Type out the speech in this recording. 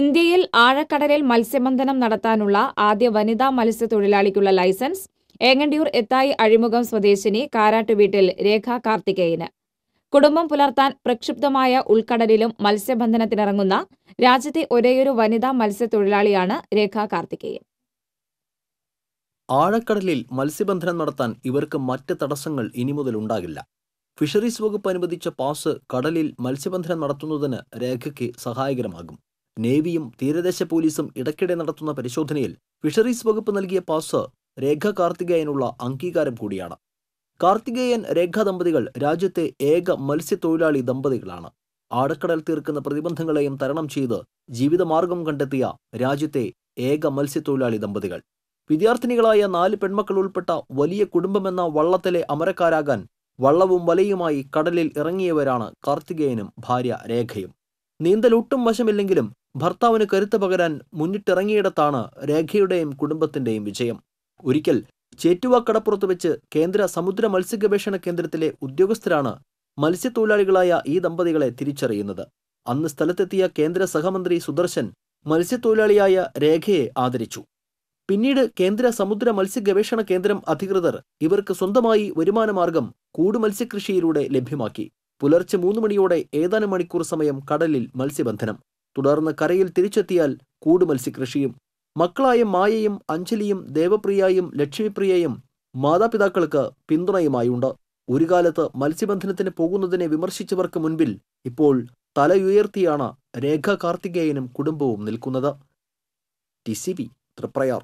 ഇന്ത്യയിൽ ആഴക്കടലിൽ മത്സ്യബന്ധനം നടത്താനുള്ള ആദ്യ വനിതാ മത്സ്യത്തൊഴിലാളിക്കുള്ള ലൈസൻസ് ഏങ്ങണ്ടിയൂർ എത്തായി അഴിമുഖം സ്വദേശിനി കാരാട്ടുവീട്ടിൽ രേഖ കാർത്തികേയന് കുടുംബം പുലർത്താൻ പ്രക്ഷുബ്ധമായ ഉൾക്കടലിലും മത്സ്യബന്ധനത്തിനിറങ്ങുന്ന രാജ്യത്തെ ഒരേയൊരു വനിതാ മത്സ്യത്തൊഴിലാളിയാണ് രേഖ കാർത്തികേയൻ ആഴക്കടലിൽ മത്സ്യബന്ധനം നടത്താൻ ഇവർക്ക് മറ്റ് തടസ്സങ്ങൾ ഇനി മുതൽ ഉണ്ടാകില്ല ഫിഷറീസ് വകുപ്പ് അനുവദിച്ച പാസ് കടലിൽ മത്സ്യബന്ധനം നടത്തുന്നതിന് രേഖയ്ക്ക് സഹായകരമാകും നേവിയും തീരദേശ പോലീസും ഇടയ്ക്കിടെ നടത്തുന്ന പരിശോധനയിൽ ഫിഷറീസ് വകുപ്പ് നൽകിയ പാസ് രേഖ കാർത്തികേയനുള്ള അംഗീകാരം കൂടിയാണ് കാർത്തികേയൻ രേഖ ദമ്പതികൾ രാജ്യത്തെ ഏക മത്സ്യത്തൊഴിലാളി ദമ്പതികളാണ് ആടക്കടൽ തീർക്കുന്ന പ്രതിബന്ധങ്ങളെയും തരണം ചെയ്ത് ജീവിതമാർഗം കണ്ടെത്തിയ രാജ്യത്തെ ഏക മത്സ്യത്തൊഴിലാളി ദമ്പതികൾ വിദ്യാർത്ഥിനികളായ നാല് പെൺമക്കൾ ഉൾപ്പെട്ട വലിയ കുടുംബമെന്ന വള്ളത്തിലെ അമരക്കാരാകാൻ വള്ളവും വലയുമായി കടലിൽ ഇറങ്ങിയവരാണ് കാർത്തികേയനും ഭാര്യ രേഖയും നീന്തലൊട്ടും വശമില്ലെങ്കിലും ഭർത്താവിന് കരുത്ത് പകരാൻ മുന്നിട്ടിറങ്ങിയിടത്താണ് രേഖയുടെയും കുടുംബത്തിന്റെയും വിജയം ഒരിക്കൽ ചേറ്റുവ കടപ്പുറത്ത് വെച്ച് കേന്ദ്ര സമുദ്ര മത്സ്യഗവേഷണ കേന്ദ്രത്തിലെ ഉദ്യോഗസ്ഥരാണ് മത്സ്യത്തൊഴിലാളികളായ ഈ ദമ്പതികളെ തിരിച്ചറിയുന്നത് അന്ന് സ്ഥലത്തെത്തിയ കേന്ദ്ര സഹമന്ത്രി സുദർശൻ മത്സ്യത്തൊഴിലാളിയായ രേഖയെ ആദരിച്ചു പിന്നീട് കേന്ദ്ര സമുദ്ര മത്സ്യഗവേഷണ കേന്ദ്രം അധികൃതർ ഇവർക്ക് സ്വന്തമായി വരുമാനമാർഗം മത്സ്യകൃഷിയിലൂടെ ലഭ്യമാക്കി പുലർച്ചെ മൂന്ന് മണിയോടെ ഏതാനും മണിക്കൂർ സമയം കടലിൽ മത്സ്യബന്ധനം തുടർന്ന് കരയിൽ തിരിച്ചെത്തിയാൽ കൂടുമത്സ്യ കൃഷിയും മക്കളായ മായയും അഞ്ജലിയും ദേവപ്രിയയും ലക്ഷ്മിപ്രിയയും മാതാപിതാക്കൾക്ക് പിന്തുണയുമായുണ്ട് ഒരു കാലത്ത് മത്സ്യബന്ധനത്തിന് പോകുന്നതിനെ വിമർശിച്ചവർക്ക് മുൻപിൽ ഇപ്പോൾ തലയുയർത്തിയാണ് രേഖ കാർത്തികേയനും കുടുംബവും നിൽക്കുന്നത് ടി സി ബി തൃപ്രയാർ